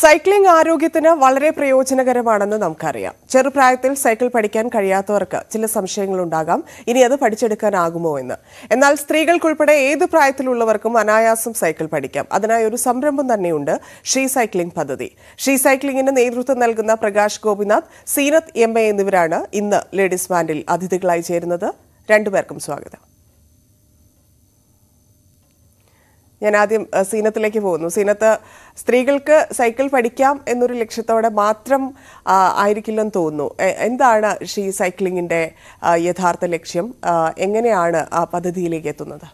cycling ആരോഗ്യത്തിന് വളരെ പ്രയോജനകരമാണെന്ന് നമുക്കറിയാം ചെറുപ്രായത്തിൽ സൈക്കിൾ പഠിക്കാൻ കഴിയാത്തവർക്ക് ചില സംശയങ്ങളുണ്ടാകാം ഇനി അത് പഠിച്ചെടുക്കാനാകുമോ എന്ന് എന്നാൽ സ്ത്രീകൾക്കുൾപ്പെടെ ഏത് പ്രായത്തിലുള്ളവർക്കും അനായാസം സൈക്കിൾ പഠിക്കാം അതിനായി ഒരു സംരംഭം തന്നെയുണ്ട് ഷീ സൈക്ലിംഗ് പദ്ധതി ഷീ സൈക്ലിംഗിന് നേതൃത്വം നൽകുന്ന പ്രകാശ് ഗോപിനാഥ് സീനത്ത് എം എ എന്നിവരാണ് ഇന്ന് ലേഡീസ് ബാൻഡിൽ അതിഥികളായി ചേരുന്നത് രണ്ടുപേർക്കും സ്വാഗതം ഞാൻ ആദ്യം സീനത്തിലേക്ക് പോകുന്നു സീനത്ത് സ്ത്രീകൾക്ക് സൈക്കിൾ പഠിക്കാം എന്നൊരു ലക്ഷ്യത്തോടെ മാത്രം ആയിരിക്കില്ലെന്ന് തോന്നുന്നു എന്താണ് ഷീ സൈക്ലിങ്ങിൻ്റെ യഥാർത്ഥ ലക്ഷ്യം എങ്ങനെയാണ് ആ പദ്ധതിയിലേക്ക് എത്തുന്നത്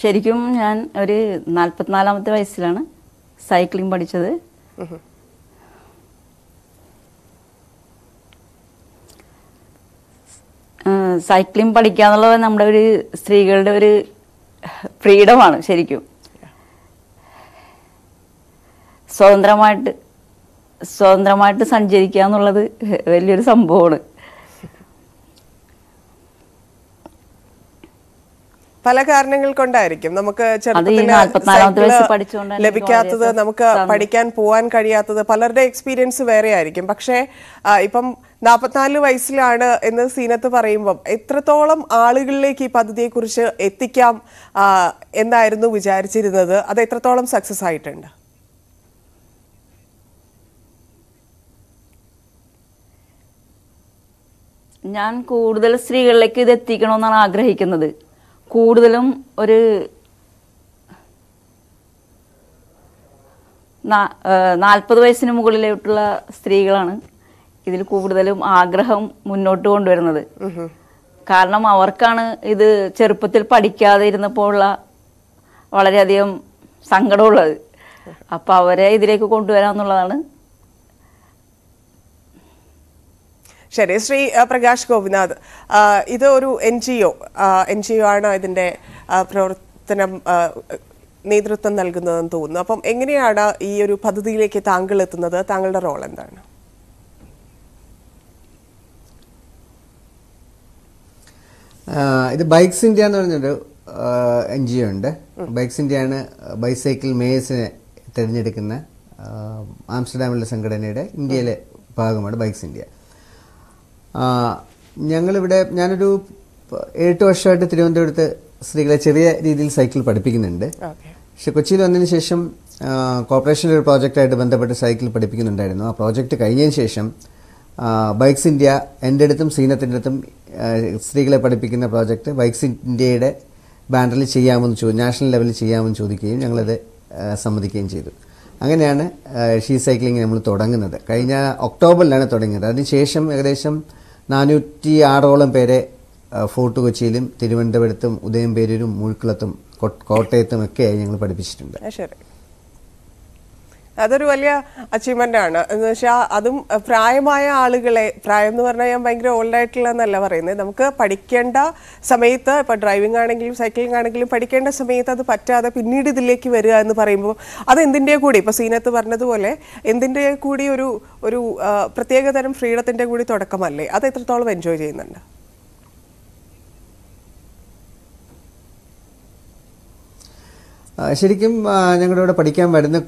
ശരിക്കും ഞാൻ ഒരു നാൽപ്പത്തിനാലാമത്തെ വയസ്സിലാണ് സൈക്ലിംഗ് പഠിച്ചത് സൈക്ലിംഗ് പഠിക്കുക എന്നുള്ളത് നമ്മുടെ ഒരു സ്ത്രീകളുടെ ഒരു ഫ്രീഡമാണ് ശരിക്കും സ്വതന്ത്രമായിട്ട് സ്വതന്ത്രമായിട്ട് സഞ്ചരിക്കുക എന്നുള്ളത് വലിയൊരു സംഭവമാണ് പല കാരണങ്ങൾ കൊണ്ടായിരിക്കും നമുക്ക് ചെറുപ്പത്തിൽ ലഭിക്കാത്തത് നമുക്ക് പഠിക്കാൻ പോവാൻ കഴിയാത്തത് പലരുടെ എക്സ്പീരിയൻസ് വേറെ ആയിരിക്കും പക്ഷേ ഇപ്പം നാൽപ്പത്തിനാല് വയസ്സിലാണ് എന്ന് സീനത്ത് പറയുമ്പം എത്രത്തോളം ആളുകളിലേക്ക് ഈ പദ്ധതിയെ കുറിച്ച് എത്തിക്കാം എന്നായിരുന്നു വിചാരിച്ചിരുന്നത് അത് എത്രത്തോളം സക്സസ് ആയിട്ടുണ്ട് ഞാൻ കൂടുതൽ സ്ത്രീകളിലേക്ക് ഇത് എത്തിക്കണമെന്നാണ് ആഗ്രഹിക്കുന്നത് കൂടുതലും ഒരു നാൽപ്പത് വയസ്സിന് മുകളിലോട്ടുള്ള സ്ത്രീകളാണ് ഇതിൽ കൂടുതലും ആഗ്രഹം മുന്നോട്ട് കൊണ്ടുവരുന്നത് കാരണം അവർക്കാണ് ഇത് ചെറുപ്പത്തിൽ പഠിക്കാതെ ഇരുന്നപ്പോൾ ഉള്ള വളരെയധികം സങ്കടമുള്ളത് അപ്പോൾ അവരെ ഇതിലേക്ക് കൊണ്ടുവരാമെന്നുള്ളതാണ് ശരി ശ്രീ പ്രകാശ് ഗോപിനാഥ് ഇത് ഒരു N G O N G O ആണ് ഇതിൻ്റെ പ്രവർത്തനം നേതൃത്വം നൽകുന്നതെന്ന് തോന്നുന്നു അപ്പം എങ്ങനെയാണ് ഈ ഒരു പദ്ധതിയിലേക്ക് താങ്കൾ എത്തുന്നത് താങ്കളുടെ റോൾ എന്താണ് ഇത് ബൈക്സ് ഇന്ത്യ എന്ന് പറഞ്ഞൊരു എൻ ജി ഒ ഉണ്ട് ബൈക്സ് ഇന്ത്യയാണ് ബൈസൈക്കിൾ മേഴ്സിനെ തിരഞ്ഞെടുക്കുന്ന ആംസ്റ്റർഡാമിലെ സംഘടനയുടെ ഇന്ത്യയിലെ ഭാഗമാണ് ബൈക്സ് ഇന്ത്യ ഞങ്ങളിവിടെ ഞാനൊരു എട്ട് വർഷമായിട്ട് തിരുവനന്തപുരത്ത് സ്ത്രീകളെ ചെറിയ രീതിയിൽ സൈക്കിൾ പഠിപ്പിക്കുന്നുണ്ട് പക്ഷെ കൊച്ചിയിൽ വന്നതിന് ശേഷം കോർപ്പറേഷൻ്റെ ഒരു പ്രോജക്റ്റായിട്ട് ബന്ധപ്പെട്ട് സൈക്കിൾ പഠിപ്പിക്കുന്നുണ്ടായിരുന്നു ആ പ്രോജക്റ്റ് കഴിഞ്ഞതിന് ശേഷം ബൈക്സ് ഇന്ത്യ എൻ്റെ അടുത്തും സീനത്തിൻ്റെ അടുത്തും സ്ത്രീകളെ പഠിപ്പിക്കുന്ന പ്രോജക്റ്റ് ബൈക്സ് ഇന്ത്യയുടെ ബാനറിൽ ചെയ്യാമെന്ന് ചോദിച്ചു നാഷണൽ ലെവലിൽ ചെയ്യാമെന്ന് ചോദിക്കുകയും ഞങ്ങളത് സമ്മതിക്കുകയും ചെയ്തു അങ്ങനെയാണ് ഷീ സൈക്ലിംഗ് നമ്മൾ തുടങ്ങുന്നത് കഴിഞ്ഞ ഒക്ടോബറിലാണ് തുടങ്ങിയത് അതിനുശേഷം ഏകദേശം നാനൂറ്റി ആറോളം പേരെ ഫോർട്ട് കൊച്ചിയിലും തിരുവനന്തപുരത്തും ഉദയംപേരൂരും മുഴുക്കുളത്തും കോട്ടയത്തും ഒക്കെ ഞങ്ങൾ പഠിപ്പിച്ചിട്ടുണ്ട് അതൊരു വലിയ അച്ചീവ്മെന്റ് ആണ് എന്ന് വെച്ചാൽ അതും പ്രായമായ ആളുകളെ പ്രായം എന്ന് പറഞ്ഞാൽ ഞാൻ ഭയങ്കര ഓൾഡ് ആയിട്ടുള്ള എന്നല്ല പറയുന്നത് നമുക്ക് പഠിക്കേണ്ട സമയത്ത് ഇപ്പൊ ഡ്രൈവിംഗ് ആണെങ്കിലും സൈക്ലിംഗ് ആണെങ്കിലും പഠിക്കേണ്ട സമയത്ത് അത് പറ്റാതെ പിന്നീട് ഇതിലേക്ക് വരിക എന്ന് പറയുമ്പോൾ അത് എന്തിൻ്റെ കൂടി ഇപ്പൊ സീനത്ത് പറഞ്ഞതുപോലെ എന്തിൻ്റെ കൂടി ഒരു ഒരു പ്രത്യേകതരം ഫ്രീഡത്തിന്റെ കൂടി തുടക്കമല്ലേ അത് എത്രത്തോളം എൻജോയ് ചെയ്യുന്നുണ്ട് ശരിക്കും ഞങ്ങളുടെ ഇവിടെ പഠിക്കാൻ വരുന്ന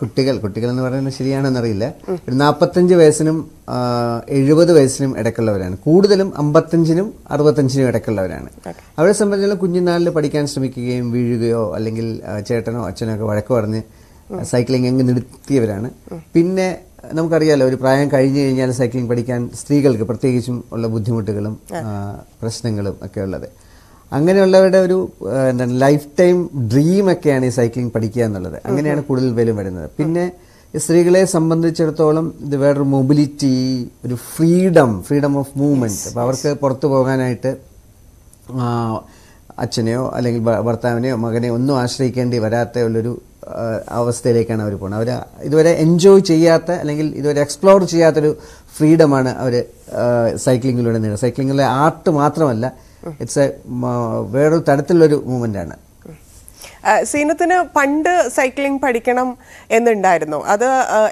കുട്ടികൾ കുട്ടികൾ എന്ന് പറയുന്നത് ശരിയാണെന്നറിയില്ല ഒരു നാൽപ്പത്തഞ്ച് വയസ്സിനും എഴുപത് വയസ്സിനും ഇടയ്ക്കുള്ളവരാണ് കൂടുതലും അമ്പത്തഞ്ചിനും അറുപത്തഞ്ചിനും ഇടയ്ക്കുള്ളവരാണ് അവരെ സംബന്ധിച്ചുള്ള കുഞ്ഞുനാളിൽ പഠിക്കാൻ ശ്രമിക്കുകയും വീഴുകയോ അല്ലെങ്കിൽ ചേട്ടനോ അച്ഛനോ ഒക്കെ വഴക്ക് പറഞ്ഞ് സൈക്ലിംഗ് എങ്ങ് നിർത്തിയവരാണ് പിന്നെ നമുക്കറിയാലോ ഒരു പ്രായം കഴിഞ്ഞു കഴിഞ്ഞാൽ സൈക്ലിംഗ് പഠിക്കാൻ സ്ത്രീകൾക്ക് പ്രത്യേകിച്ചും ഉള്ള ബുദ്ധിമുട്ടുകളും പ്രശ്നങ്ങളും ഒക്കെ ഉള്ളത് അങ്ങനെയുള്ളവരുടെ ഒരു എന്താണ് ലൈഫ് ടൈം ഒക്കെയാണ് ഈ സൈക്ലിംഗ് പഠിക്കുക എന്നുള്ളത് അങ്ങനെയാണ് കൂടുതൽ പേരും വരുന്നത് പിന്നെ സ്ത്രീകളെ സംബന്ധിച്ചിടത്തോളം ഇത് വേറൊരു മൊബിലിറ്റി ഒരു ഫ്രീഡം ഫ്രീഡം ഓഫ് മൂവ്മെന്റ് അപ്പോൾ അവർക്ക് പുറത്തു പോകാനായിട്ട് അച്ഛനെയോ അല്ലെങ്കിൽ ഭർത്താവിനെയോ മകനെയോ ഒന്നും ആശ്രയിക്കേണ്ടി വരാത്ത ഉള്ളൊരു അവസ്ഥയിലേക്കാണ് അവർ പോകുന്നത് അവർ ഇതുവരെ എൻജോയ് ചെയ്യാത്ത അല്ലെങ്കിൽ ഇതുവരെ എക്സ്പ്ലോർ ചെയ്യാത്തൊരു ഫ്രീഡമാണ് അവർ സൈക്ലിങ്ങിലൂടെ നേടുന്നത് സൈക്ലിങ്ങിലെ ആർട്ട് മാത്രമല്ല ഇറ്റ്സ് എ വേറൊരു തരത്തിലൊരു ആണ് സീനത്തിന് പണ്ട് സൈക്ലിംഗ് പഠിക്കണം എന്നുണ്ടായിരുന്നു അത്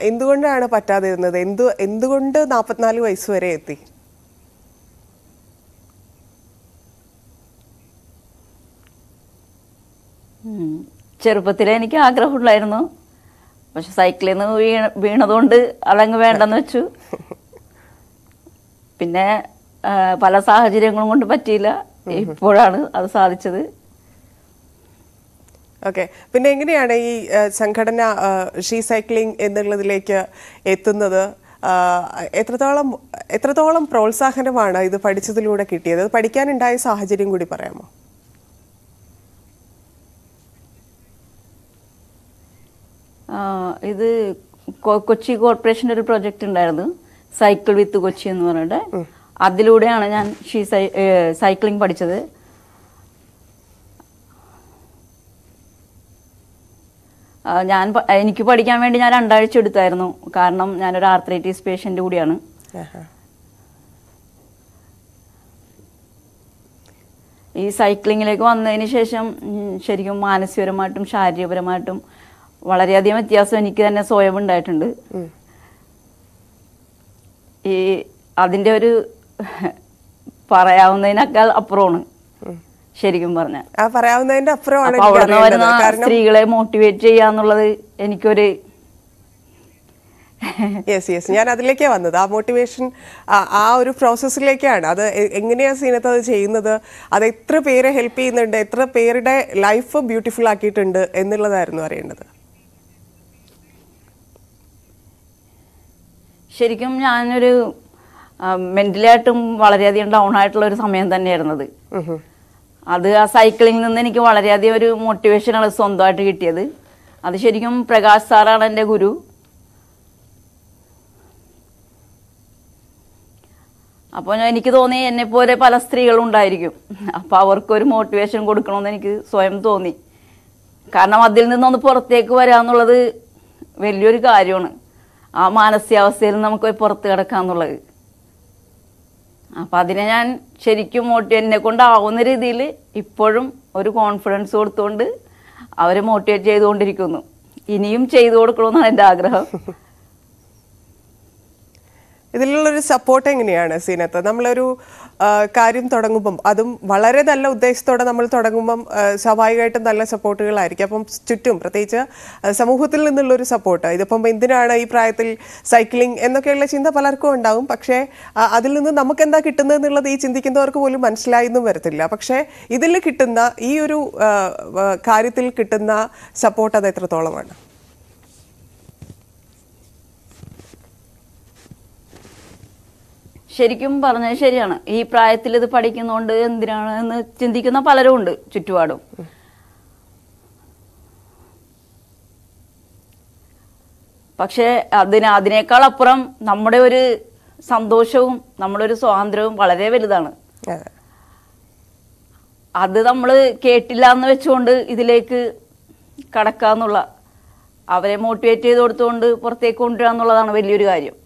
എന്തുകൊണ്ടാണ് പറ്റാതിരുന്നത് എന്തു എന്തുകൊണ്ട് നാൽപ്പത്തിനാല് വയസ്സ് വരെ എത്തി ചെറുപ്പത്തിലെ എനിക്ക് ആഗ്രഹമുള്ളായിരുന്നു പക്ഷെ സൈക്കിളിൽ നിന്ന് വീണ വീണതുകൊണ്ട് അളങ്ങ് വേണ്ടെന്ന് വെച്ചു പിന്നെ പല സാഹചര്യങ്ങളും കൊണ്ട് പറ്റിയില്ല ഇപ്പോഴാണ് അത് സാധിച്ചത് ഓക്കെ പിന്നെ എങ്ങനെയാണ് ഈ സംഘടന ഷീ സൈക്ലിംഗ് എന്നുള്ളതിലേക്ക് എത്തുന്നത് എത്രത്തോളം എത്രത്തോളം പ്രോത്സാഹനമാണ് ഇത് പഠിച്ചതിലൂടെ കിട്ടിയത് പഠിക്കാനുണ്ടായ സാഹചര്യം കൂടി പറയാമോ ഇത് കൊച്ചി കോർപ്പറേഷൻ്റെ ഒരു പ്രൊജക്റ്റ് ഉണ്ടായിരുന്നു സൈക്കിൾ വിത്ത് കൊച്ചി എന്ന് പറഞ്ഞിട്ട് അതിലൂടെയാണ് ഞാൻ ഷീ സൈക്ലിംഗ് പഠിച്ചത് ഞാൻ എനിക്ക് പഠിക്കാൻ വേണ്ടി ഞാൻ രണ്ടാഴ്ച എടുത്തായിരുന്നു കാരണം ഞാനൊരു ആർത്രൈറ്റിസ് പേഷ്യൻ്റ് കൂടിയാണ് ഈ സൈക്ലിങ്ങിലേക്ക് വന്നതിന് ശേഷം ശരിക്കും മാനസികപരമായിട്ടും ശാരീരികപരമായിട്ടും വളരെയധികം വ്യത്യാസം എനിക്ക് തന്നെ സ്വയം ഉണ്ടായിട്ടുണ്ട് ഈ അതിൻ്റെ ഒരു പറയാവുന്നതിനേക്കാൾ അപ്പുറമാണ് ശരിക്കും പറഞ്ഞാൽ അപ്പുറമാണ് സ്ത്രീകളെ മോട്ടിവേറ്റ് ചെയ്യാന്നുള്ളത് എനിക്കൊരു യെസ് യെസ് ഞാൻ അതിലേക്കാണ് വന്നത് ആ മോട്ടിവേഷൻ ആ ഒരു പ്രോസസ്സിലേക്കാണ് അത് എങ്ങനെയാണ് സീനത്ത് അത് ചെയ്യുന്നത് അത് എത്ര പേരെ ഹെൽപ്പ് ചെയ്യുന്നുണ്ട് എത്ര പേരുടെ ലൈഫ് ബ്യൂട്ടിഫുൾ ആക്കിയിട്ടുണ്ട് എന്നുള്ളതായിരുന്നു അറിയേണ്ടത് ശരിക്കും ഞാനൊരു മെന്റലായിട്ടും വളരെയധികം ഡൗൺ ആയിട്ടുള്ള ഒരു സമയം തന്നെയായിരുന്നത് അത് ആ സൈക്കിളിൽ നിന്ന് എനിക്ക് വളരെയധികം ഒരു മോട്ടിവേഷനാണ് സ്വന്തമായിട്ട് കിട്ടിയത് അത് ശരിക്കും പ്രകാശ് സാറാണ് എൻ്റെ ഗുരു അപ്പോൾ എനിക്ക് തോന്നി എന്നെ പോലെ പല സ്ത്രീകളുണ്ടായിരിക്കും അപ്പോൾ അവർക്കൊരു മോട്ടിവേഷൻ കൊടുക്കണമെന്ന് എനിക്ക് സ്വയം തോന്നി കാരണം അതിൽ നിന്നൊന്ന് പുറത്തേക്ക് വരിക എന്നുള്ളത് വലിയൊരു കാര്യമാണ് ആ മാനസികാവസ്ഥയിൽ നമുക്ക് പുറത്ത് കിടക്കാന്നുള്ളത് അപ്പം അതിനെ ഞാൻ ശരിക്കും മോട്ടി എന്നെ കൊണ്ടാവുന്ന രീതിയിൽ ഇപ്പോഴും ഒരു കോൺഫിഡൻസ് കൊടുത്തുകൊണ്ട് അവരെ മോട്ടിവേറ്റ് ചെയ്തുകൊണ്ടിരിക്കുന്നു ഇനിയും ചെയ്തു കൊടുക്കണമെന്നാണ് എൻ്റെ ആഗ്രഹം ഇതിലുള്ളൊരു സപ്പോർട്ട് എങ്ങനെയാണ് സീനത്ത് നമ്മളൊരു കാര്യം തുടങ്ങുമ്പം അതും വളരെ നല്ല ഉദ്ദേശത്തോടെ നമ്മൾ തുടങ്ങുമ്പം സ്വാഭാവികമായിട്ടും നല്ല സപ്പോർട്ടുകളായിരിക്കും അപ്പം ചുറ്റും പ്രത്യേകിച്ച് സമൂഹത്തിൽ നിന്നുള്ളൊരു സപ്പോർട്ട് ഇതിപ്പം എന്തിനാണ് ഈ പ്രായത്തിൽ സൈക്ലിംഗ് എന്നൊക്കെയുള്ള ചിന്ത പലർക്കും ഉണ്ടാവും പക്ഷേ അതിൽ നിന്ന് നമുക്ക് എന്താ കിട്ടുന്നത് എന്നുള്ളത് ഈ ചിന്തിക്കുന്നവർക്ക് പോലും മനസ്സിലായെന്നും വരത്തില്ല പക്ഷേ ഇതിൽ കിട്ടുന്ന ഈ ഒരു കാര്യത്തിൽ കിട്ടുന്ന സപ്പോർട്ട് അത് എത്രത്തോളമാണ് ശരിക്കും പറഞ്ഞത് ശരിയാണ് ഈ പ്രായത്തിൽ ഇത് പഠിക്കുന്നോണ്ട് എന്തിനാണ് എന്ന് ചിന്തിക്കുന്ന പലരും ഉണ്ട് ചുറ്റുപാടും പക്ഷേ അതിന് അതിനേക്കാൾ അപ്പുറം നമ്മുടെ ഒരു സന്തോഷവും നമ്മുടെ ഒരു സ്വാതന്ത്ര്യവും വളരെ വലുതാണ് അത് നമ്മൾ കേട്ടില്ല എന്ന് വെച്ചുകൊണ്ട് ഇതിലേക്ക് കടക്കാന്നുള്ള അവരെ മോട്ടിവേറ്റ് ചെയ്ത് കൊടുത്തുകൊണ്ട് പുറത്തേക്ക് കൊണ്ടുവരാന്നുള്ളതാണ് വലിയൊരു കാര്യം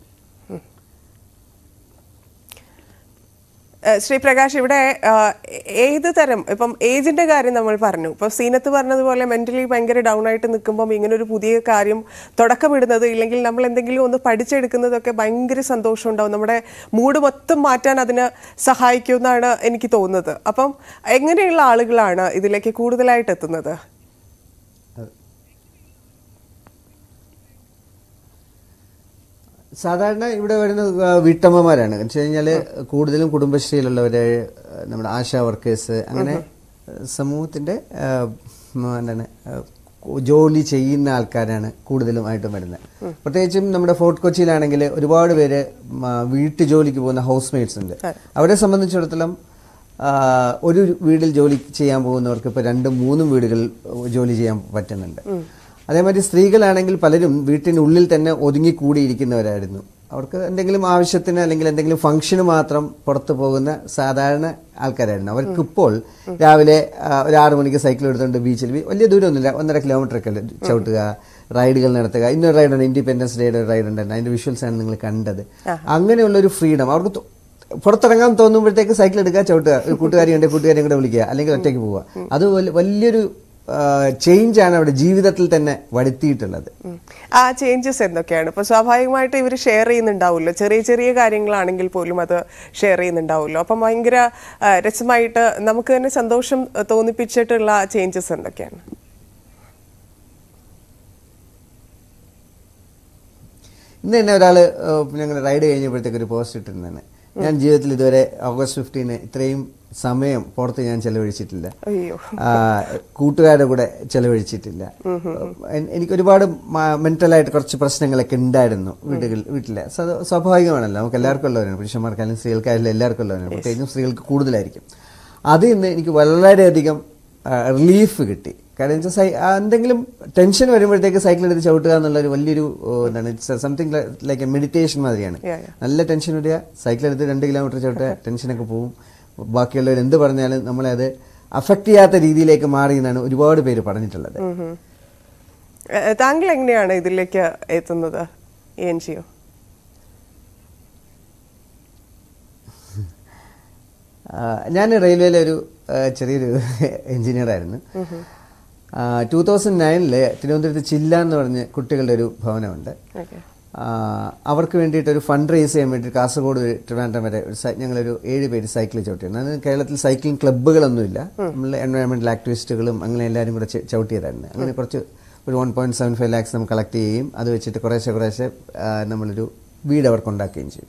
ശ്രീ പ്രകാശ് ഇവിടെ ഏത് തരം ഇപ്പം ഏജിന്റെ കാര്യം നമ്മൾ പറഞ്ഞു ഇപ്പൊ സീനത്ത് പറഞ്ഞതുപോലെ മെന്റലി ഭയങ്കര ഡൗൺ ആയിട്ട് നിൽക്കുമ്പോൾ ഇങ്ങനെ ഒരു പുതിയ കാര്യം തുടക്കമിടുന്നത് ഇല്ലെങ്കിൽ നമ്മൾ എന്തെങ്കിലും ഒന്ന് പഠിച്ചെടുക്കുന്നതൊക്കെ ഭയങ്കര സന്തോഷം ഉണ്ടാവും നമ്മുടെ മൂഡ് മൊത്തം മാറ്റാൻ അതിന് സഹായിക്കുമെന്നാണ് എനിക്ക് തോന്നുന്നത് അപ്പം എങ്ങനെയുള്ള ആളുകളാണ് ഇതിലേക്ക് കൂടുതലായിട്ട് എത്തുന്നത് സാധാരണ ഇവിടെ വരുന്ന വീട്ടമ്മമാരാണ് എന്ന് വെച്ച് കഴിഞ്ഞാല് കൂടുതലും കുടുംബശ്രീയിലുള്ളവര് നമ്മുടെ ആശാ വർക്കേഴ്സ് അങ്ങനെ സമൂഹത്തിന്റെ എന്താണ് ജോലി ചെയ്യുന്ന ആൾക്കാരാണ് കൂടുതലുമായിട്ടും വരുന്നത് പ്രത്യേകിച്ചും നമ്മുടെ ഫോർട്ട് കൊച്ചിയിലാണെങ്കിൽ ഒരുപാട് പേര് വീട്ടു ജോലിക്ക് പോകുന്ന ഹൗസ് മെയ്ഡ്സ് ഉണ്ട് അവരെ സംബന്ധിച്ചിടത്തോളം ഒരു വീട്ടിൽ ജോലി ചെയ്യാൻ പോകുന്നവർക്ക് ഇപ്പൊ രണ്ടും മൂന്നും വീടുകളിൽ ജോലി ചെയ്യാൻ പറ്റുന്നുണ്ട് അതേമാതിരി സ്ത്രീകളാണെങ്കിൽ പലരും വീട്ടിൻ്റെ ഉള്ളിൽ തന്നെ ഒതുങ്ങിക്കൂടിയിരിക്കുന്നവരായിരുന്നു അവർക്ക് എന്തെങ്കിലും ആവശ്യത്തിന് അല്ലെങ്കിൽ എന്തെങ്കിലും ഫംഗ്ഷന് മാത്രം പുറത്തു പോകുന്ന സാധാരണ ആൾക്കാരായിരുന്നു അവർക്കിപ്പോൾ രാവിലെ ഒരു ആറു മണിക്ക് സൈക്കിൾ എടുത്തുകൊണ്ട് ബീച്ചിൽ വലിയ ദൂരമൊന്നുമില്ല ഒന്നര കിലോമീറ്റർ ഒക്കെ ചവിട്ടുക റൈഡുകൾ നടത്തുക ഇന്നൊരു റൈഡാണ് ഇൻഡിപെൻഡൻസ് ഡേയുടെ ഒരു റൈഡ് ഉണ്ടായിരുന്നു അതിന്റെ വിഷ്വൽസ് ആണ് നിങ്ങൾ കണ്ടത് അങ്ങനെയുള്ള ഒരു ഫ്രീഡം അവർക്ക് പുറത്തിറങ്ങാൻ തോന്നുമ്പോഴത്തേക്ക് സൈക്കിൾ എടുക്കുക ചവിട്ടുക ഒരു കൂട്ടുകാരി കൂടെ വിളിക്കുക അല്ലെങ്കിൽ ഒറ്റയ്ക്ക് പോവുക അത് വലിയൊരു ചേഞ്ചാണ് അവിടെ ജീവിതത്തിൽ തന്നെ വരുത്തിയിട്ടുള്ളത് ആ ചേഞ്ചസ് എന്തൊക്കെയാണ് ഇപ്പോൾ സ്വാഭാവികമായിട്ട് ഇവർ ഷെയർ ചെയ്യുന്നുണ്ടാവുമല്ലോ ചെറിയ ചെറിയ കാര്യങ്ങളാണെങ്കിൽ പോലും അത് ഷെയർ ചെയ്യുന്നുണ്ടാവുമല്ലോ അപ്പം ഭയങ്കര രസമായിട്ട് നമുക്ക് തന്നെ സന്തോഷം തോന്നിപ്പിച്ചിട്ടുള്ള ചേഞ്ചസ് എന്തൊക്കെയാണ് ഇന്ന് തന്നെ ഒരാൾ ഞങ്ങൾ റൈഡ് കഴിഞ്ഞപ്പോഴത്തേക്ക് ഒരു പോസ്റ്റ് ഇട്ടിരുന്നാണ് ഞാൻ ജീവിതത്തിൽ ഇതുവരെ ഓഗസ്റ്റ് ഫിഫ്റ്റീന് ഇത്രയും സമയം പുറത്ത് ഞാൻ ചെലവഴിച്ചിട്ടില്ല കൂട്ടുകാരുടെ കൂടെ ചെലവഴിച്ചിട്ടില്ല എനിക്ക് ഒരുപാട് മെന്റലായിട്ട് കുറച്ച് പ്രശ്നങ്ങളൊക്കെ ഉണ്ടായിരുന്നു വീടുകളിൽ വീട്ടിലെ സ്വാഭാവികമാണല്ലോ നമുക്ക് എല്ലാവർക്കും ഉള്ളവരാണ് പുരുഷന്മാർക്കായാലും സ്ത്രീകൾക്കായാലും എല്ലാവർക്കും ഉള്ളവരാണ് പ്രത്യേകിച്ചും സ്ത്രീകൾക്ക് കൂടുതലായിരിക്കും അതിൽ നിന്ന് എനിക്ക് വളരെയധികം റിലീഫ് കിട്ടി കാരണം വെച്ചാൽ എന്തെങ്കിലും ടെൻഷൻ വരുമ്പോഴത്തേക്ക് സൈക്കിൾ എടുത്ത് ചവിട്ടുക എന്നുള്ളൊരു ഒരു വലിയൊരു എന്താണ് സംതിങ് ലൈക്ക് എ മെഡിറ്റേഷൻ മാതിരിയാണ് നല്ല ടെൻഷൻ വരിക സൈക്കിൾ എടുത്ത് രണ്ട് കിലോമീറ്റർ ചവിട്ടുക ടെൻഷനൊക്കെ പോകും ബാക്കിയുള്ളവർ എന്ത് പറഞ്ഞാലും നമ്മളത് അഫക്ട് ചെയ്യാത്ത രീതിയിലേക്ക് മാറി എന്നാണ് ഒരുപാട് പേര് പറഞ്ഞിട്ടുള്ളത് താങ്കൾ എങ്ങനെയാണ് ഇതിലേക്ക് എത്തുന്നത് എൻ ജി ഒ ഞാൻ റെയിൽവേയിലെ ഒരു ചെറിയൊരു എഞ്ചിനീയർ ആയിരുന്നു ടൂ തൗസൻഡ് നയനില് തിരുവനന്തപുരത്ത് ചില്ല എന്ന് പറഞ്ഞ് കുട്ടികളുടെ ഒരു ഭവനമുണ്ട് അവർക്ക് വേണ്ടിയിട്ട് ഒരു ഫണ്ട് റേസ് ചെയ്യാൻ വേണ്ടി കാസർഗോഡ് ട്രിവാൻഡ്രം വരെ ഒരു ഞങ്ങളൊരു ഏഴ് പേര് സൈക്കിൾ ചവിട്ടിയിരുന്നു അതായത് കേരളത്തിൽ സൈക്ലിംഗ് ക്ലബ്ബുകളൊന്നുമില്ല നമ്മൾ എൻവയോൺമെന്റൽ ആക്ടിവിസ്റ്റുകളും അങ്ങനെ എല്ലാവരും കൂടെ ചവിട്ടിയതായിരുന്നു അങ്ങനെ കുറച്ച് ഒരു one point seven five lakhs നമ്മൾ കളക്ട് ചെയ്യുകയും അത് വെച്ചിട്ട് കുറേശ്ശെ കുറേശ്ശെ നമ്മളൊരു വീട് അവർക്ക് ഉണ്ടാക്കുകയും ചെയ്യും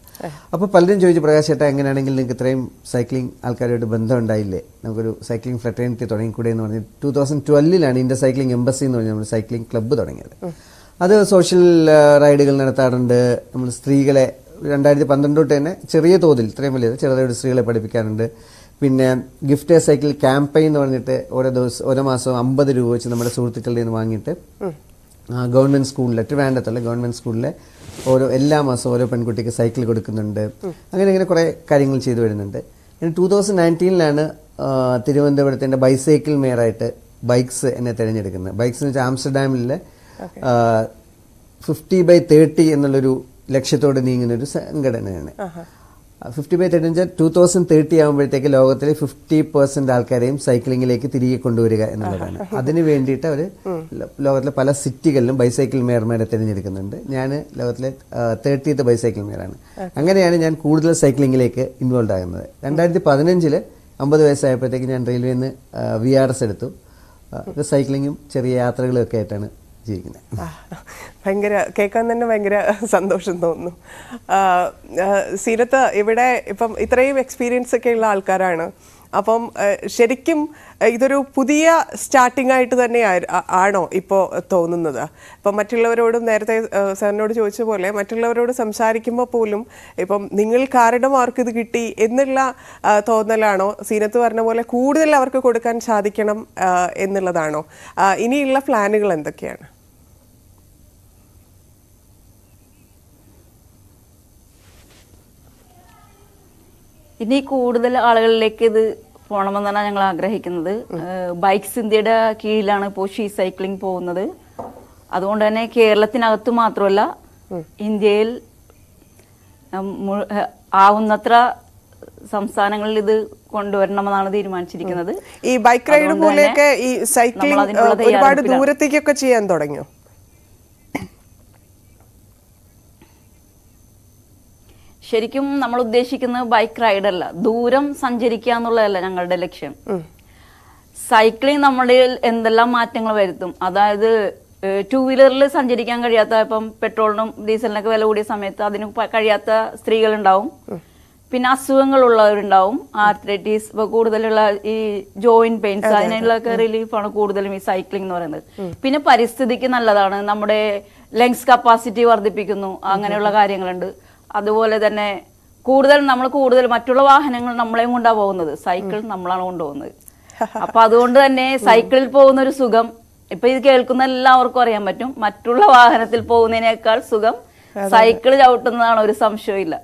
അപ്പോൾ പലരും ചോദിച്ചു പ്രകാശ് ചേട്ടാ എങ്ങനെയാണെങ്കിൽ നിങ്ങൾക്ക് ഇത്രയും സൈക്ലിംഗ് ആൾക്കാരുമായിട്ട് ബന്ധം ഉണ്ടായില്ലേ നമുക്കൊരു സൈക്ലിംഗ് ഫ്രട്ടേണിറ്റി തുടങ്ങിക്കൂടെ എന്ന് പറഞ്ഞ് ടു തൗസൻഡ് ട്വൽവിലാണ് ഇന്ത്യ സൈക്ലിംഗ് എംബസി എന്ന് പറഞ്ഞ് നമ്മൾ സൈക്ലിംഗ് ക്ലബ്ബ് തുടങ്ങിയത് അത് സോഷ്യൽ റൈഡുകൾ നടത്താറുണ്ട് നമ്മൾ സ്ത്രീകളെ രണ്ടായിരത്തി പന്ത്രണ്ട് തൊട്ട് തന്നെ ചെറിയ തോതിൽ ഇത്രയും വലിയ ചെറുതായിട്ട് സ്ത്രീകളെ പഠിപ്പിക്കാറുണ്ട് പിന്നെ ഗിഫ്റ്റ് സൈക്കിൾ ക്യാമ്പയിൻ എന്ന് പറഞ്ഞിട്ട് ഓരോ ദിവസം ഓരോ മാസം അമ്പത് രൂപ വെച്ച് നമ്മുടെ സുഹൃത്തുക്കളുടെ നിന്ന് വാങ്ങിയിട്ട് ഗവൺമെന്റ് സ്കൂളിലെ ട്രിവാൻഡ്രത്തുള്ള ഗവൺമെന്റ് സ്കൂളിലെ ഓരോ എല്ലാ മാസവും ഓരോ പെൺകുട്ടിക്ക് സൈക്കിൾ കൊടുക്കുന്നുണ്ട് അങ്ങനെ ഇങ്ങനെ കുറേ കാര്യങ്ങൾ ചെയ്തു വരുന്നുണ്ട് പിന്നെ ടൂ തൗസൻഡ് നയൻറ്റീനിലാണ് തിരുവനന്തപുരത്തിൻ്റെ ബൈസൈക്കിൾ മേയറായിട്ട് ബൈക്സ് എന്നെ തിരഞ്ഞെടുക്കുന്നത് ബൈക്സ് എന്ന് വെച്ചാൽ ആംസ്റ്റർഡാമിലെ ഫിഫ്റ്റി ബൈ തേർട്ടി എന്നുള്ളൊരു ലക്ഷ്യത്തോടെ നീങ്ങുന്ന ഒരു സംഘടനയാണ് ഫിഫ്റ്റി ബൈ തേർട്ടി വെച്ചാൽ ടൂ തൗസൻഡ് തേർട്ടി ആകുമ്പോഴത്തേക്ക് ലോകത്തിലെ ഫിഫ്റ്റി പെർസെന്റ് ആൾക്കാരെയും സൈക്ലിങ്ങിലേക്ക് തിരികെ കൊണ്ടുവരിക എന്നുള്ളതാണ് അതിന് വേണ്ടിയിട്ട് അവർ ലോകത്തിലെ പല സിറ്റികളിലും ബൈസൈക്കിൾ മേയർമാരെ തിരഞ്ഞെടുക്കുന്നുണ്ട് ഞാൻ ലോകത്തിലെ തേർട്ടീത്ത് ബൈസൈക്കിൾ മേയറാണ് അങ്ങനെയാണ് ഞാൻ കൂടുതൽ സൈക്ലിങ്ങിലേക്ക് ഇൻവോൾവ് ആകുന്നത് രണ്ടായിരത്തി പതിനഞ്ചില് അമ്പത് വയസ്സായപ്പോഴത്തേക്ക് ഞാൻ റെയിൽവേന്ന് വി ആർ എസ് എടുത്തു സൈക്ലിങ്ങും ചെറിയ യാത്രകളും ഒക്കെ ആയിട്ടാണ് ജീവിക്കുന്നത് ഭയങ്കര കേൾക്കാൻ തന്നെ ഭയങ്കര സന്തോഷം തോന്നുന്നു സീരത്ത് ഇവിടെ ഇപ്പം ഇത്രയും എക്സ്പീരിയൻസ് ഒക്കെ ഉള്ള ആൾക്കാരാണ് അപ്പം ശരിക്കും ഇതൊരു പുതിയ സ്റ്റാർട്ടിംഗ് ആയിട്ട് തന്നെ ആണോ ഇപ്പോൾ തോന്നുന്നത് അപ്പം മറ്റുള്ളവരോടും നേരത്തെ സാറിനോട് ചോദിച്ച പോലെ മറ്റുള്ളവരോട് സംസാരിക്കുമ്പോൾ പോലും ഇപ്പം നിങ്ങൾ കാരണം അവർക്ക് ഇത് കിട്ടി എന്നുള്ള തോന്നലാണോ സീനത്ത് പറഞ്ഞ പോലെ കൂടുതൽ അവർക്ക് കൊടുക്കാൻ സാധിക്കണം എന്നുള്ളതാണോ ഇനിയുള്ള പ്ലാനുകൾ എന്തൊക്കെയാണ് ഇനി കൂടുതൽ ആളുകളിലേക്ക് ഇത് പോകണമെന്നാണ് ഞങ്ങൾ ആഗ്രഹിക്കുന്നത് ബൈക്സ് ഇന്ത്യയുടെ കീഴിലാണ് ഇപ്പോൾ ഷീ സൈക്ലിംഗ് പോകുന്നത് അതുകൊണ്ട് തന്നെ കേരളത്തിനകത്ത് മാത്രമല്ല ഇന്ത്യയിൽ ആവുന്നത്ര സംസ്ഥാനങ്ങളിൽ ഇത് കൊണ്ടുവരണമെന്നാണ് തീരുമാനിച്ചിരിക്കുന്നത് ഈ ബൈക്ക് റൈഡ് പോലെയൊക്കെ ഈ സൈക്ലിംഗ് ഒരുപാട് ദൂരത്തേക്കൊക്കെ ചെയ്യാൻ തുടങ്ങിയോ ശരിക്കും നമ്മൾ ഉദ്ദേശിക്കുന്നത് ബൈക്ക് റൈഡ് അല്ല ദൂരം സഞ്ചരിക്കുക എന്നുള്ളതല്ല ഞങ്ങളുടെ ലക്ഷ്യം സൈക്ലിംഗ് നമ്മുടെ എന്തെല്ലാം മാറ്റങ്ങൾ വരുത്തും അതായത് ടൂ വീലറിൽ സഞ്ചരിക്കാൻ കഴിയാത്ത ഇപ്പം പെട്രോളിനും ഡീസലിനൊക്കെ വില കൂടിയ സമയത്ത് അതിന് കഴിയാത്ത സ്ത്രീകളുണ്ടാവും പിന്നെ അസുഖങ്ങളുള്ളവരുണ്ടാവും ആർത്രൈറ്റിസ് കൂടുതലുള്ള ഈ ജോയിന്റ് പെയിൻസ് അതിനുള്ളൊക്കെ റിലീഫാണ് കൂടുതലും ഈ സൈക്ലിംഗ് എന്ന് പറയുന്നത് പിന്നെ പരിസ്ഥിതിക്ക് നല്ലതാണ് നമ്മുടെ ലങ്സ് കപ്പാസിറ്റി വർദ്ധിപ്പിക്കുന്നു അങ്ങനെയുള്ള കാര്യങ്ങളുണ്ട് അതുപോലെ തന്നെ കൂടുതൽ നമ്മൾ കൂടുതൽ മറ്റുള്ള വാഹനങ്ങൾ നമ്മളെയും കൊണ്ടാണ് പോകുന്നത് സൈക്കിൾ നമ്മളാണ് കൊണ്ടുപോകുന്നത് അപ്പൊ അതുകൊണ്ട് തന്നെ സൈക്കിളിൽ പോകുന്ന ഒരു സുഖം ഇപ്പൊ ഇത് കേൾക്കുന്ന എല്ലാവർക്കും അറിയാൻ പറ്റും മറ്റുള്ള വാഹനത്തിൽ പോകുന്നതിനേക്കാൾ സുഖം സൈക്കിൾ ചവിട്ടുന്നതാണ് ഒരു സംശയമില്ല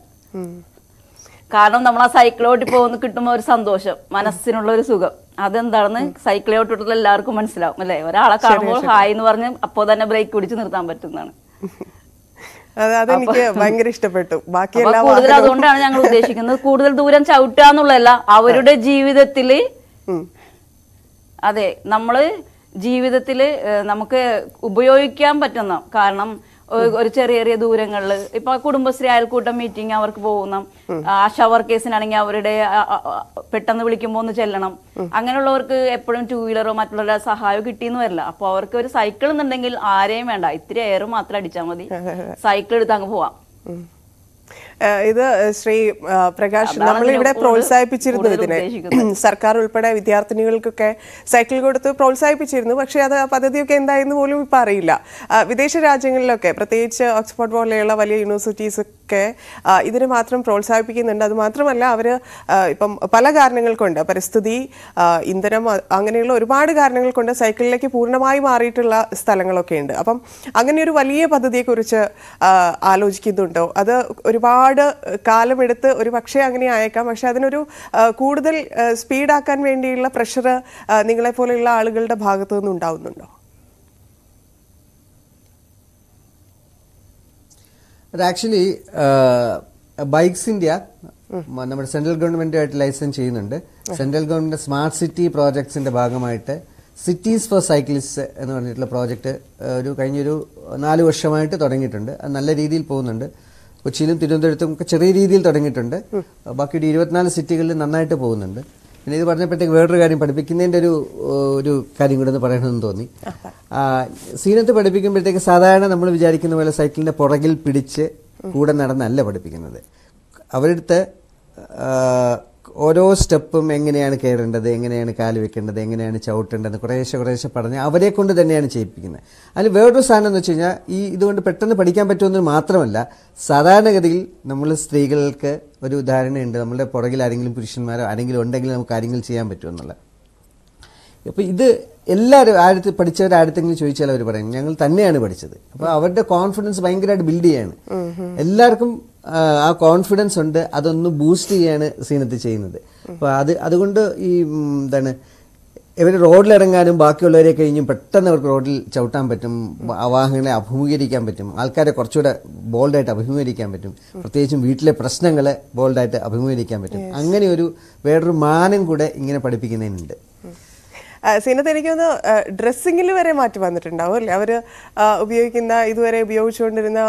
കാരണം നമ്മൾ ആ സൈക്കിളോട്ടി പോകുന്ന കിട്ടുമ്പോൾ ഒരു സന്തോഷം മനസ്സിനുള്ള ഒരു സുഖം അതെന്താണെന്ന് സൈക്കിളോട്ടിട്ടുള്ള എല്ലാവർക്കും മനസ്സിലാവും അല്ലെ ഒരാളെ കാണുമ്പോൾ ഹായ് എന്ന് പറഞ്ഞ് അപ്പോൾ തന്നെ ബ്രേക്ക് പിടിച്ച് നിർത്താൻ പറ്റുന്നതാണ് അതെ അതെനിക്ക് ഭയങ്കര ഇഷ്ടപ്പെട്ടു ബാക്കി കൂടുതൽ അതുകൊണ്ടാണ് ഞങ്ങൾ ഉദ്ദേശിക്കുന്നത് കൂടുതൽ ദൂരം ചവിട്ടുക എന്നുള്ളതല്ല അവരുടെ ജീവിതത്തില് അതെ നമ്മള് ജീവിതത്തില് നമുക്ക് ഉപയോഗിക്കാൻ പറ്റുന്ന കാരണം ഒരു ചെറിയ ചെറിയ ദൂരങ്ങളിൽ ഇപ്പൊ കുടുംബശ്രീ അയൽക്കൂട്ടം മീറ്റിംഗ് അവർക്ക് പോകുന്ന ആശാ വർക്കേഴ്സിനാണെങ്കിൽ അവരുടെ പെട്ടെന്ന് വിളിക്കുമ്പോൾ ഒന്ന് ചെല്ലണം അങ്ങനെയുള്ളവർക്ക് എപ്പോഴും ടൂ വീലറോ മറ്റുള്ളവരുടെ സഹായം കിട്ടിയെന്ന് വരില്ല അപ്പൊ അവർക്ക് ഒരു സൈക്കിൾ എന്നുണ്ടെങ്കിൽ ആരെയും വേണ്ട ഇത്തിരി എയർ മാത്രം അടിച്ചാൽ മതി സൈക്കിൾ എടുത്ത് അങ്ങ് പോവാം ഇത് ശ്രീ പ്രകാശ് നമ്മൾ ഇവിടെ പ്രോത്സാഹിപ്പിച്ചിരുന്നു ഇതിനെ സർക്കാർ ഉൾപ്പെടെ വിദ്യാർത്ഥിനികൾക്കൊക്കെ സൈക്കിൾ കൊടുത്ത് പ്രോത്സാഹിപ്പിച്ചിരുന്നു പക്ഷേ അത് ആ പദ്ധതിയൊക്കെ എന്തായെന്ന് പോലും ഇപ്പം അറിയില്ല വിദേശ രാജ്യങ്ങളിലൊക്കെ പ്രത്യേകിച്ച് ഓക്സ്ഫോർഡ് പോലെയുള്ള വലിയ യൂണിവേഴ്സിറ്റീസ് ഒക്കെ ഇതിനെ മാത്രം പ്രോത്സാഹിപ്പിക്കുന്നുണ്ട് അത് മാത്രമല്ല അവർ ഇപ്പം പല കാരണങ്ങൾ കൊണ്ട് പരിസ്ഥിതി ഇന്ധനം അങ്ങനെയുള്ള ഒരുപാട് കാരണങ്ങൾ കൊണ്ട് സൈക്കിളിലേക്ക് പൂർണ്ണമായി മാറിയിട്ടുള്ള സ്ഥലങ്ങളൊക്കെ ഉണ്ട് അപ്പം അങ്ങനെ ഒരു വലിയ പദ്ധതിയെക്കുറിച്ച് ആലോചിക്കുന്നുണ്ടോ അത് ഒരുപാട് ഒരുപാട് കാലമെടുത്ത് ഒരു പക്ഷേ അങ്ങനെ ആയേക്കാം പക്ഷെ അതിനൊരു കൂടുതൽ സ്പീഡാക്കാൻ വേണ്ടിയുള്ള പ്രഷർ നിങ്ങളെപ്പോലെയുള്ള ആളുകളുടെ ഭാഗത്തു നിന്ന് ഉണ്ടാവുന്നുണ്ടോ ആക്ച്വലി ബൈക്സ് ഇന്ത്യ നമ്മുടെ സെൻട്രൽ ഗവൺമെന്റുമായിട്ട് ലൈസൻസ് ചെയ്യുന്നുണ്ട് സെൻട്രൽ ഗവൺമെന്റ് സ്മാർട്ട് സിറ്റി പ്രോജക്ട്സിന്റെ ഭാഗമായിട്ട് സിറ്റീസ് ഫോർ സൈക്കിളിസ്റ്റ് എന്ന് പറഞ്ഞിട്ടുള്ള പ്രോജക്റ്റ് ഒരു കഴിഞ്ഞൊരു നാല് വർഷമായിട്ട് തുടങ്ങിയിട്ടുണ്ട് അത് നല്ല രീതിയിൽ പോകുന്നുണ്ട് കൊച്ചിയിലും തിരുവനന്തപുരത്തും ഒക്കെ ചെറിയ രീതിയിൽ തുടങ്ങിയിട്ടുണ്ട് ബാക്കി ഇരുപത്തിനാല് സിറ്റികളിൽ നന്നായിട്ട് പോകുന്നുണ്ട് പിന്നെ ഇത് പറഞ്ഞപ്പോഴത്തേക്ക് വേറൊരു കാര്യം പഠിപ്പിക്കുന്നതിൻ്റെ ഒരു ഒരു കാര്യം കൂടെ ഒന്ന് പറയണമെന്ന് തോന്നി സീനത്ത് പഠിപ്പിക്കുമ്പോഴത്തേക്ക് സാധാരണ നമ്മൾ വിചാരിക്കുന്ന പോലെ സൈക്കിളിൻ്റെ പുറകിൽ പിടിച്ച് കൂടെ നടന്നല്ല പഠിപ്പിക്കുന്നത് അവരുടെ ഓരോ സ്റ്റെപ്പും എങ്ങനെയാണ് കയറേണ്ടത് എങ്ങനെയാണ് കാല് വെക്കേണ്ടത് എങ്ങനെയാണ് ചവിട്ടേണ്ടത് കുറേശ്ശെ കുറേശ്ശെ പറഞ്ഞ് അവരെ കൊണ്ട് തന്നെയാണ് ചെയ്യിപ്പിക്കുന്നത് അതിൽ വേറൊരു സാധനം എന്ന് വെച്ച് കഴിഞ്ഞാൽ ഈ ഇതുകൊണ്ട് പെട്ടെന്ന് പഠിക്കാൻ പറ്റുമെന്ന് മാത്രമല്ല സാധാരണഗതിയിൽ നമ്മൾ സ്ത്രീകൾക്ക് ഒരു ഉദാഹരണമുണ്ട് നമ്മുടെ പുറകിൽ ആരെങ്കിലും പുരുഷന്മാരോ ആരെങ്കിലും ഉണ്ടെങ്കിൽ നമുക്ക് ആരെങ്കിലും ചെയ്യാൻ പറ്റുമെന്നുള്ള അപ്പോൾ ഇത് എല്ലാവരും ആരത്ത് പഠിച്ചവർ ആരത്തെങ്കിലും ചോദിച്ചാൽ അവർ പറയും ഞങ്ങൾ തന്നെയാണ് പഠിച്ചത് അപ്പോൾ അവരുടെ കോൺഫിഡൻസ് ഭയങ്കരമായിട്ട് ബിൽഡ് ചെയ്യാണ് എല്ലാവർക്കും ആ കോൺഫിഡൻസ് ഉണ്ട് അതൊന്ന് ബൂസ്റ്റ് ചെയ്യാണ് സീനത്ത് ചെയ്യുന്നത് അപ്പോൾ അത് അതുകൊണ്ട് ഈ എന്താണ് ഇവർ റോഡിലിറങ്ങാനും ബാക്കിയുള്ളവരെ കഴിഞ്ഞ് പെട്ടെന്ന് അവർക്ക് റോഡിൽ ചവിട്ടാൻ പറ്റും വാഹനങ്ങളെ അഭിമുഖീകരിക്കാൻ പറ്റും ആൾക്കാരെ കുറച്ചുകൂടെ ബോൾഡായിട്ട് അഭിമുഖീകരിക്കാൻ പറ്റും പ്രത്യേകിച്ചും വീട്ടിലെ പ്രശ്നങ്ങളെ ബോൾഡായിട്ട് അഭിമുഖീകരിക്കാൻ പറ്റും അങ്ങനെ ഒരു വേറൊരു മാനം കൂടെ ഇങ്ങനെ പഠിപ്പിക്കുന്നതിനുണ്ട് സീനത്ത് എനിക്കൊന്ന് ഡ്രസ്സിങ്ങിൽ വരെ മാറ്റി വന്നിട്ടുണ്ടാവും അല്ലേ അവർ ഉപയോഗിക്കുന്ന ഇതുവരെ ഉപയോഗിച്ചുകൊണ്ടിരുന്ന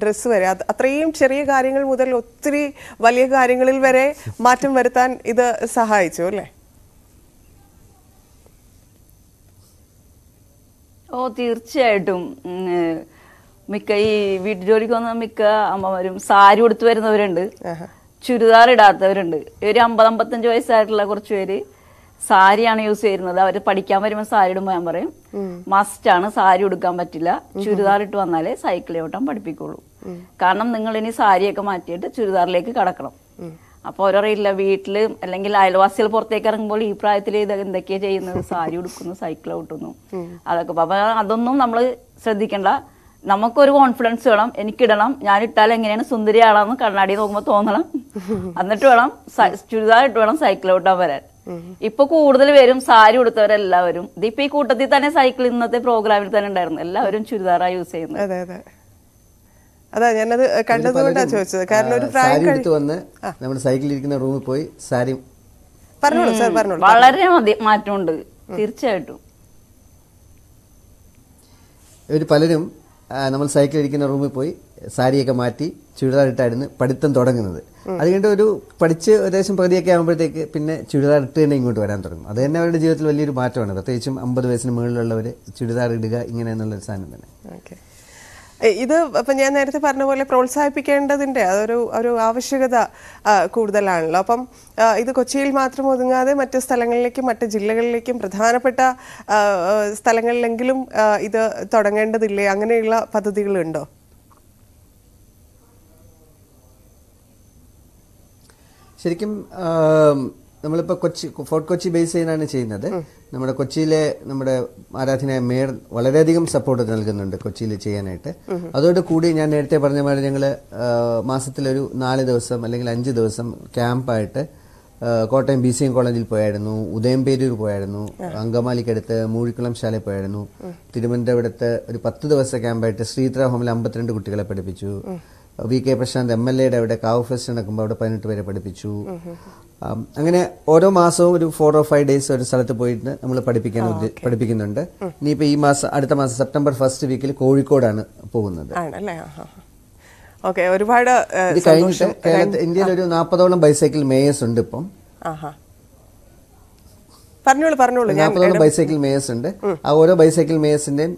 ഡ്രസ്സ് വരെ അത് അത്രയും ചെറിയ കാര്യങ്ങൾ മുതൽ ഒത്തിരി വലിയ കാര്യങ്ങളിൽ വരെ മാറ്റം വരുത്താൻ ഇത് സഹായിച്ചു അല്ലേ ഓ തീർച്ചയായിട്ടും മിക്ക ഈ വീട്ടുജോലിക്ക് വന്ന മിക്ക അമ്മമാരും സാരി ഉടുത്തു വരുന്നവരുണ്ട് ചുരിദാർ ഇടാത്തവരുണ്ട് ഒരു അമ്പത് അമ്പത്തഞ്ച് വയസ്സായിട്ടുള്ള കുറച്ച് പേര് സാരിയാണ് യൂസ് ചെയ്യുന്നത് അവർ പഠിക്കാൻ വരുമ്പോൾ സാരി ഇടുമ്പോൾ ഞാൻ പറയും മസ്റ്റ് ആണ് സാരി ഉടുക്കാൻ പറ്റില്ല ചുരിദാർ ഇട്ട് വന്നാലേ സൈക്കിൾ ഓട്ടം പഠിപ്പിക്കുള്ളൂ കാരണം നിങ്ങൾ ഇനി സാരിയൊക്കെ മാറ്റിയിട്ട് ചുരിദാറിലേക്ക് കടക്കണം അപ്പോൾ അവരറിയില്ല വീട്ടില് അല്ലെങ്കിൽ അയൽവാസികൾ പുറത്തേക്ക് ഇറങ്ങുമ്പോൾ ഈ പ്രായത്തിൽ ഇത് എന്തൊക്കെയാ ചെയ്യുന്നത് സാരി ഉടുക്കുന്നു സൈക്കിൾ ഓട്ടുന്നു അതൊക്കെ അപ്പൊ അതൊന്നും നമ്മൾ ശ്രദ്ധിക്കേണ്ട നമുക്കൊരു കോൺഫിഡൻസ് വേണം എനിക്കിടണം ഞാൻ ഇട്ടാൽ എങ്ങനെയാണ് സുന്ദരിയാളാന്ന് കണ്ണാടി നോക്കുമ്പോൾ തോന്നണം എന്നിട്ട് വേണം ചുരിദാർ ഇട്ട് വേണം സൈക്കിൾ ഓട്ടാൻ വരാൻ ഇപ്പൊ കൂടുതൽ പേരും സാരി ഉടുത്തവരെല്ലാവരും ഇതിപ്പോ ഈ കൂട്ടത്തിൽ തന്നെ സൈക്കിൾ ഇന്നത്തെ പ്രോഗ്രാമിൽ തന്നെ ഉണ്ടായിരുന്നു എല്ലാവരും ചുരിദാറായി യൂസ് ചെയ്യുന്നത് അതെ അതെ അതാ ഞാനത് കണ്ടതുകൊണ്ടാ ചോദിച്ചത് കാരണം ഒരു സാരി പ്രായം വന്ന് നമ്മൾ സൈക്കിളിൽ ഇരിക്കുന്ന റൂമിൽ പോയി സാരി പറഞ്ഞോളൂ സാർ പറഞ്ഞോളൂ വളരെ മതി- മാറ്റമുണ്ട് തീർച്ചയായിട്ടും ഒരു പലരും നമ്മൾ സൈക്കിൾ ഇരിക്കുന്ന റൂമിൽ പോയി സാരിയൊക്കെ മാറ്റി ചുരിദാറിട്ടായിരുന്നു പഠിത്തം തുടങ്ങുന്നത് അത് ഒരു പഠിച്ച് ഏകദേശം പകുതിയൊക്കെ ആകുമ്പോഴത്തേക്ക് പിന്നെ ചുരിദാർ ഇട്ട് തന്നെ ഇങ്ങോട്ട് വരാൻ തുടങ്ങും അത് തന്നെ അവരുടെ ജീവിതത്തിൽ വലിയൊരു മാറ്റമാണ് പ്രത്യേകിച്ചും അമ്പത് വയസ്സിന് മുകളിലുള്ളവർ ചുരിദാർ ഇടുക ഇങ്ങനെ എന്നുള്ളൊരു സാധനം തന്നെ ഇത് അപ്പം ഞാൻ നേരത്തെ പറഞ്ഞ പോലെ പ്രോത്സാഹിപ്പിക്കേണ്ടതിൻ്റെ അതൊരു ഒരു ആവശ്യകത കൂടുതലാണല്ലോ അപ്പം ഇത് കൊച്ചിയിൽ മാത്രം ഒതുങ്ങാതെ മറ്റ് സ്ഥലങ്ങളിലേക്കും മറ്റ് ജില്ലകളിലേക്കും പ്രധാനപ്പെട്ട സ്ഥലങ്ങളിലെങ്കിലും ഇത് തുടങ്ങേണ്ടതില്ലേ അങ്ങനെയുള്ള പദ്ധതികളുണ്ടോ ശരിക്കും നമ്മളിപ്പോൾ കൊച്ചി ഫോർട്ട് കൊച്ചി ബേസ് ചെയ്താണ് ചെയ്യുന്നത് നമ്മുടെ കൊച്ചിയിലെ നമ്മുടെ ആരാധന മേയർ വളരെയധികം സപ്പോർട്ട് നൽകുന്നുണ്ട് കൊച്ചിയിൽ ചെയ്യാനായിട്ട് അതോട് കൂടി ഞാൻ നേരത്തെ പറഞ്ഞ മാതിരി ഞങ്ങൾ മാസത്തിലൊരു നാല് ദിവസം അല്ലെങ്കിൽ അഞ്ച് ദിവസം ക്യാമ്പായിട്ട് കോട്ടയം ബി സി എം കോളേജിൽ പോയായിരുന്നു ഉദയംപേരൂർ പോയായിരുന്നു അങ്കമാലിക്കടുത്ത് മൂഴിക്കുളം ശാല പോയായിരുന്നു തിരുവനന്തപുരത്ത് ഒരു പത്ത് ദിവസത്തെ ക്യാമ്പായിട്ട് ശ്രീത്ര ഹോമിൽ അമ്പത്തിരണ്ട് കുട്ടികളെ പഠിപ്പിച്ചു V K Prashanth M L എയുടെ അവിടെ കാവ് ഫെസ്റ്റ് നടക്കുമ്പോൾ അവിടെ പതിനെട്ട് പേരെ പഠിപ്പിച്ചു അങ്ങനെ ഓരോ മാസവും ഒരു ഫോർ ഓർ ഫൈവ് ഡേയ്സ് ഒരു സ്ഥലത്ത് പോയിട്ട് നമ്മൾ പഠിപ്പിക്കാൻ പഠിപ്പിക്കുന്നുണ്ട് ഇനിയിപ്പോ ഈ മാസം അടുത്ത മാസം സെപ്റ്റംബർ ഫസ്റ്റ് വീക്കിൽ കോഴിക്കോടാണ് പോകുന്നത് ഒരുപാട് കഴിഞ്ഞിട്ട് ഇന്ത്യയിൽ ഒരു നാൽപ്പതോളം ബൈസൈക്കിൾ മേയേഴ്സ് ഉണ്ട് ഇപ്പം പറഞ്ഞോളൂ പറഞ്ഞോളൂ നാൽപ്പതോളം ബൈസൈക്കിൾ മേയേഴ്സ് ഉണ്ട് ആ ഓരോ ബൈസൈക്കിൾ മേയേഴ്സിന്റെയും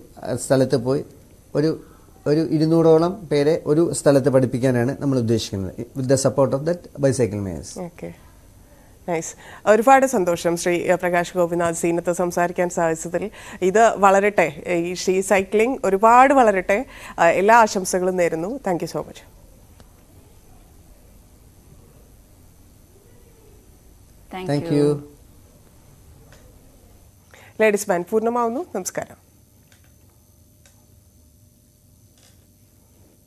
സ്ഥലത്ത് പോയി ഒരു ഒരു ഇരുന്നൂറോളം പേരെ ഒരു സ്ഥലത്ത് പഠിപ്പിക്കാനാണ് നമ്മൾ ഉദ്ദേശിക്കുന്നത് with the support of that bicycle mayors nice ഒരുപാട് സന്തോഷം ശ്രീ പ്രകാശ് ഗോപിനാഥ് സീനത്ത് സംസാരിക്കാൻ സാധിച്ചതിൽ ഇത് വളരട്ടെ ഈ ശ്രീ സൈക്ലിംഗ് ഒരുപാട് വളരട്ടെ എല്ലാ ആശംസകളും നേരുന്നു thank so much thank you ladies ബാൻ പൂർണ്ണമാവുന്നു നമസ്കാരം